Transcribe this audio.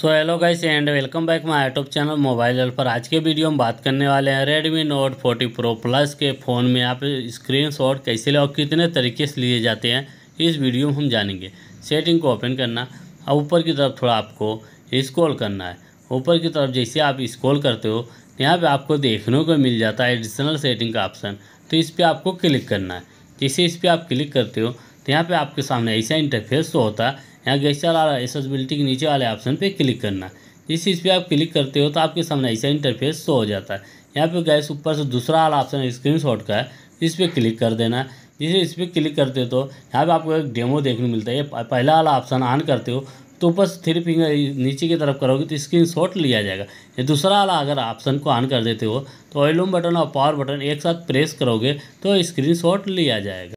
so hello guys and welcome back my YouTube channel mobile L पर आज के video में बात करने वाले हैं Redmi Note forty Pro plus के फ़ोन में आप स्क्रीनशॉट कैसे ले और कितने तरीके से लिए जाते हैं इस वीडियो में हम जानेंगे सेटिंग को ओपन करना और ऊपर की तरफ थोड़ा आपको इस्कॉल करना है ऊपर की तरफ जैसे आप इस्कॉल करते हो यहाँ पर आपको देखने को मिल जाता है एडिशनल सेटिंग का ऑप्शन तो इस पर आपको क्लिक करना है जैसे इस पर आप क्लिक करते हो तो यहाँ पे आपके सामने ऐसा इंटरफेस तो होता है यहाँ गेस्टर आ रहा है एसेसबिलिटी के नीचे वाले ऑप्शन पे क्लिक करना जिस चीज़ पर आप क्लिक करते हो तो आपके सामने ऐसा इंटरफेस तो हो जाता है यहाँ पे गैस ऊपर से दूसरा वाला ऑप्शन स्क्रीन का है इस पर क्लिक कर देना जिसे इस पर क्लिक करते हो तो यहाँ पर आपको एक डेमो देखने मिलता है ये पहला वाला ऑप्शन ऑन करते हो तो ऊपर से थ्री फिंगर नीचे की तरफ करोगे तो स्क्रीन शॉट लिया जाएगा ये दूसरा वाला अगर ऑप्शन को ऑन कर देते हो तो वॉल्यूम बटन और पावर बटन एक साथ प्रेस करोगे तो स्क्रीन शॉट लिया जाएगा